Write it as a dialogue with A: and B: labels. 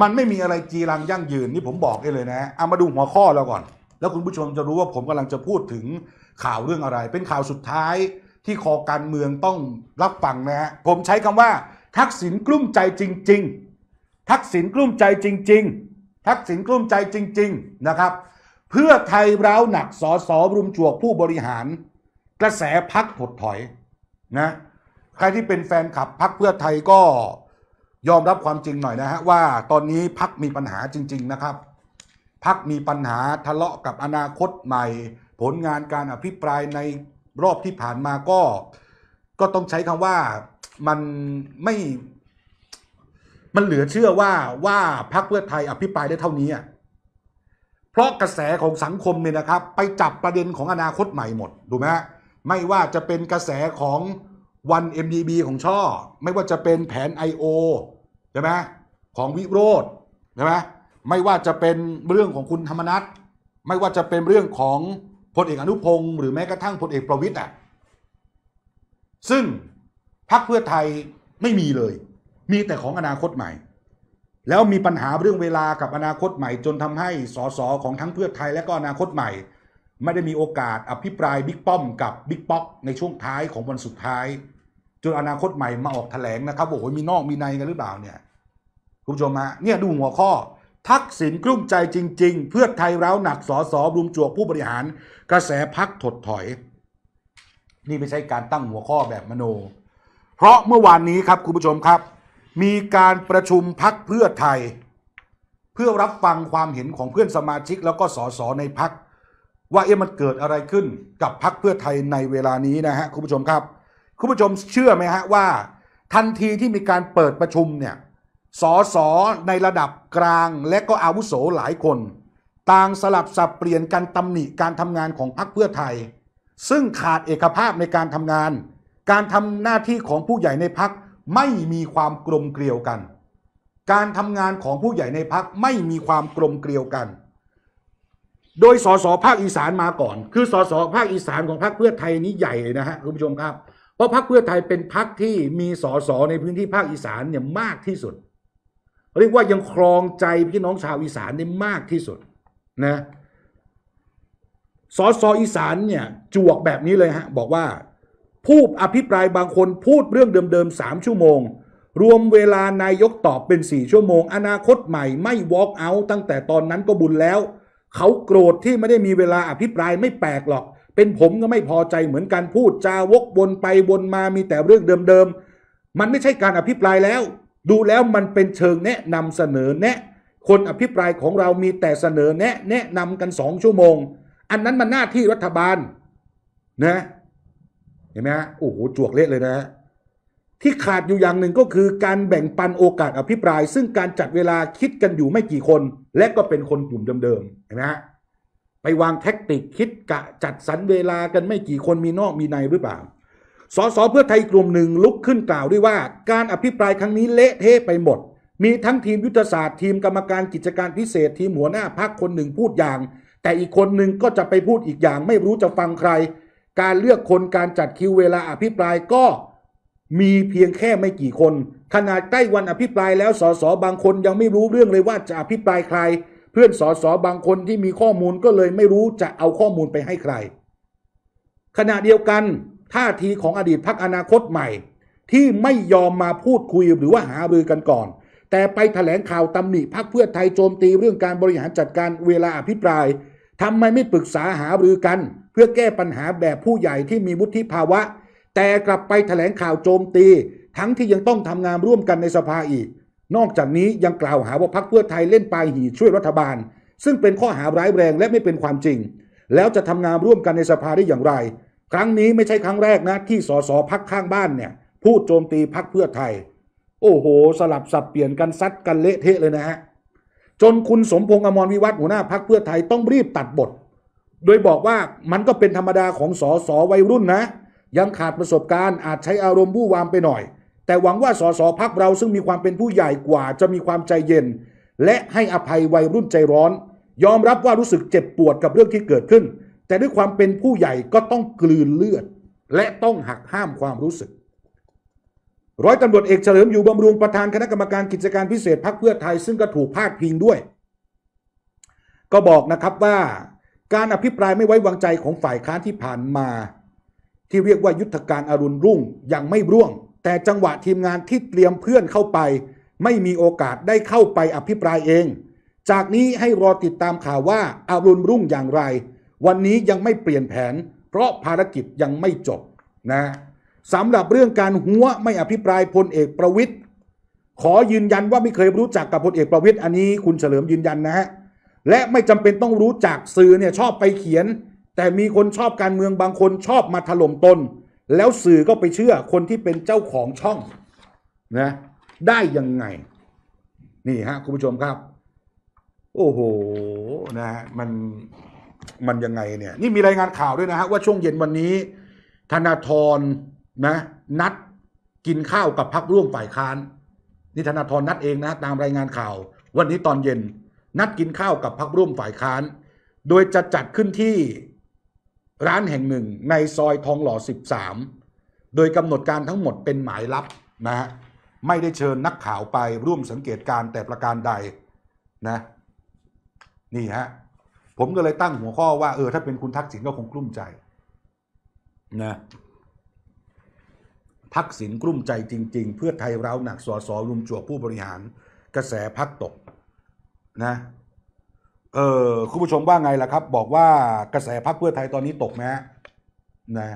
A: มันไม่มีอะไรจีรังยั่งยืนนี่ผมบอกได้เลยนะเอามาดูหัวข้อเราก่อนแล้วคุณผู้ชมจะรู้ว่าผมกำลังจะพูดถึงข่าวเรื่องอะไร เป็นข่าวสุดท้ายที่คอการเมืองต้องรับฟังนะฮะผมใช้คำว่า ทักษิณกลุ้มใจจริง ๆ ทักษิณกลุ้มใจจริง ๆ ทักษิณกลุ้มใจจริง ๆนะครับ เพื่อไทยร้าวหนักสอสอรุมจวกผู้บริหาร กระแสพักถดถอยนะ ใครที่เป็นแฟนคลับพักเพื่อไทยก็ยอมรับความจริงหน่อยนะฮะว่า ตอนนี้พักมีปัญหาจริง ๆ นะครับ พักมีปัญหาทะเลาะกับอนาคตใหม่ ผลงานการอภิปรายในรอบที่ผ่านมาก็ ก็ต้องใช้คำว่ามันไม่มันเหลือเชื่อว่าว่าพักเพื่อไทยอภิปรายได้เท่านี้ เพราะกระแสของสังคมเนี่ยนะครับ ไปจับประเด็นของอนาคตใหม่หมดดูไหมไม่ว่าจะเป็นกระแสของวัน MDB ของช่อไม่ว่าจะเป็นแผน I.O. ใช่ไหมของวิโรธใช่ไหมไม่ว่าจะเป็นเรื่องของคุณธรรมนัส ไม่ว่าจะเป็นเรื่องของพลเอกอนุพงศ์หรือแม้กระทั่งพลเอกประวิตย์อ่ะซึ่งพรรคเพื่อไทยไม่มีเลย มีแต่ของอนาคตใหม่ แล้วมีปัญหาเรื่องเวลากับอนาคตใหม่ จนทำให้สสของทั้งเพื่อไทยและก็อนาคตใหม่ ไม่ได้มีโอกาส อภิปรายบิ๊กป้อมกับบิ๊กป๊อกในช่วงท้ายของวันสุดท้ายจนอนาคตใหม่มาออกแถลงนะครับโอ้โหมีนอกมีในกันหรือเปล่าเนี่ยคุณผู้ชมฮะเนี่ยดูหัวข้อ ทักษิณกลุ้มใจจริง ๆ เพื่อไทยเร้าหนักสอสอบรุมจวก ผู้บริหารกระแสพักถดถอย นี่ไม่ใช่การตั้งหัวข้อแบบมโน เพราะเมื่อวานนี้ครับคุณผู้ชมครับ มีการประชุมพักเพื่อไทย เพื่อรับฟังความเห็นของเพื่อนสมาชิกแล้วก็สอสอในพักว่าเอ๊ะมันเกิดอะไรขึ้นกับพักเพื่อไทยในเวลานี้นะฮะคุณผู้ชมครับคุณผู้ชม เชื่อไหมฮะว่า ทันทีที่มีการเปิดประชุมเนี่ยสอสอในระดับกลางและก็อาวุโสหลายคน ต่างสลับสับเปลี่ยนการตำหนิการทำงานของพรรคเพื่อไทย ซึ่งขาดเอกภาพในการทำงาน การทำหน้าที่ของผู้ใหญ่ในพรรคไม่มีความกลมเกลียวกัน การทำงานของผู้ใหญ่ในพักไม่มีความกลมเกลียวกัน โดยสสภาคอีสานมาก่อน คือสสภาคอีสานของพรรคเพื่อไทยนี้ใหญ่เลยนะฮะคุณผู้ชมครับราะพรรคเพื่อไทยเป็นพรรคที่มีสสในพื้นที่ภาคอีสานเนี่ยมากที่สุด เรียกว่ายังครองใจพี่น้องชาวอีสานได้มากที่สุดนะ สสอีสานเนี่ยจวกแบบนี้เลยฮะบอกว่า ผู้อภิปรายบางคนพูดเรื่องเดิมๆสามชั่วโมงรวมเวลานายกตอบเป็นสี่ชั่วโมง อนาคตใหม่ไม่วอล์กเอาตั้งแต่ตอนนั้นก็บุญแล้วเขาโกรธที่ไม่ได้มีเวลาอภิปรายไม่แปลกหรอกเป็นผมก็ไม่พอใจเหมือนกันพูด จาวกวนไปวนมามีแต่เรื่องเดิมๆ มันไม่ใช่การอภิปรายแล้ว ดูแล้วมันเป็นเชิงแนะนำเสนอแนะ คนอภิปรายของเรามีแต่เสนอแนะ แนะนำกันสองชั่วโมง อันนั้นมันหน้าที่รัฐบาล นะเห็นไหมฮะโอ้โหจวกเละเลยนะฮะที่ขาดอยู่อย่างหนึ่งก็คือการแบ่งปันโอกาสอภิปราย ซึ่งการจัดเวลาคิดกันอยู่ไม่กี่คน และก็เป็นคนกลุ่มเดิมๆเห็นไหมฮะไปวางแท็กติกคิดกะจัดสรรเวลากันไม่กี่คนมีนอกมีในหรือเปล่า สส เพื่อไทยกลุ่มหนึ่งลุกขึ้นกล่าวด้วยว่า การอภิปรายครั้งนี้เละเทะไปหมด มีทั้งทีมยุทธศาสตร์ทีมกรรมการกิจการพิเศษทีมหัวหน้าพักคนหนึ่งพูดอย่าง แต่อีกคนหนึ่งก็จะไปพูดอีกอย่าง ไม่รู้จะฟังใคร การเลือกคนการจัดคิวเวลาอภิปรายก็มีเพียงแค่ไม่กี่คนขนาดใกล้วันอภิปรายแล้วสสบางคนยังไม่รู้เรื่องเลยว่าจะอภิปรายใครเพื่อนสอสอบางคนที่มีข้อมูลก็เลยไม่รู้จะเอาข้อมูลไปให้ใคร ขณะเดียวกัน ท่าทีของอดีตพักอนาคตใหม่ ที่ไม่ยอมมาพูดคุยหรือว่าหารือกันก่อน แต่ไปถแถลงข่าวตำหนิพักเพื่อไทยโจมตีเรื่องการบริหารจัดการเวลาอภิปรายทำไมไม่ปรึกษาหารือกันเพื่อแก้ปัญหาแบบผู้ใหญ่ที่มีวุฒิภาวะ แต่กลับไปถแถลงข่าวโจมตี ทั้งที่ยังต้องทำงานร่วมกันในสภาอีกนอกจากนี้ยังกล่าวหาว่าพักเพื่อไทยเล่นปลายหีช่วยรัฐบาล ซึ่งเป็นข้อหาร้ายแรงและไม่เป็นความจริง แล้วจะทำงานร่วมกันในสภาได้อย่างไร ครั้งนี้ไม่ใช่ครั้งแรกนะที่สสพักข้างบ้านเนี่ยพูดโจมตีพักเพื่อไทย โอ้โหสลับสับเปลี่ยนกันซัดกันเละเทะเลยนะฮะจนคุณสมพงษ์อมรวิวัฒน์หัวหน้าพักเพื่อไทยต้องรีบตัดบท โดยบอกว่ามันก็เป็นธรรมดาของสสวัยรุ่นนะ ยังขาดประสบการณ์อาจใช้อารมณ์บู้วามไปหน่อยแต่หวังว่าสสพักเราซึ่งมีความเป็นผู้ใหญ่กว่าจะมีความใจเย็น และให้อภัยวัยรุ่นใจร้อน ยอมรับว่ารู้สึกเจ็บปวดกับเรื่องที่เกิดขึ้น แต่ด้วยความเป็นผู้ใหญ่ก็ต้องกลืนเลือด และต้องหักห้ามความรู้สึก ร้อยตำรวจเอกเฉลิมอยู่บำรุงประธานคณะกรรมการกิจการพิเศษพักเพื่อไทยซึ่งก็ถูกพาดพิงด้วย ก็บอกนะครับว่า การอภิปรายไม่ไว้วางใจของฝ่ายค้านที่ผ่านมา ที่เรียกว่ายุทธการอรุณรุ่งยังไม่ร่วงแต่จังหวะทีมงานที่เตรียมเพื่อนเข้าไป ไม่มีโอกาสได้เข้าไปอภิปรายเอง จากนี้ให้รอติดตามข่าวว่าอารุณรุ่งอย่างไร วันนี้ยังไม่เปลี่ยนแผน เพราะภารกิจยังไม่จบนะสำหรับเรื่องการหัวไม่อภิปรายพลเอกประวิทย์ขอยืนยันว่าไม่เคยรู้จักกับพลเอกประวิทย์อันนี้คุณเฉลิมยืนยันนะฮะและไม่จำเป็นต้องรู้จักสื่อเนี่ยชอบไปเขียน แต่มีคนชอบการเมืองบางคนชอบมาถล่มตนแล้วสื่อก็ไปเชื่อคนที่เป็นเจ้าของช่องนะ ได้ยังไง นี่ฮะคุณผู้ชมครับ โอ้โหนะมันมันยังไงเนี่ยนี่มีรายงานข่าวด้วยนะฮะว่าช่วงเย็นวันนี้ ธนาธรนะนัดกินข้าวกับพักร่วมฝ่ายค้าน นี่ธนาธรนัดเองนะ ตามรายงานข่าว วันนี้ตอนเย็นนัดกินข้าวกับพักร่วมฝ่ายค้าน โดยจะจัดขึ้นที่ร้านแห่งหนึ่งในซอยทองหล่อ 13 โดยกำหนดการทั้งหมดเป็นหมายลับนะฮะ ไม่ได้เชิญนักข่าวไปร่วมสังเกตการแต่ประการใด นะ นี่ฮะ ผมก็เลยตั้งหัวข้อว่า เออ ถ้าเป็นคุณทักษิณก็คงกลุ้มใจ นะ ทักษิณกลุ้มใจจริง ๆ เพื่อไทยเราหนักสอสอรุมจั่วผู้บริหาร กระแสพักตก นะเออคุณผู้ชมว่าไงล่ะครับ บอกว่ากระแสพักคเพื่อไทยตอนนี้ตกไหมนะ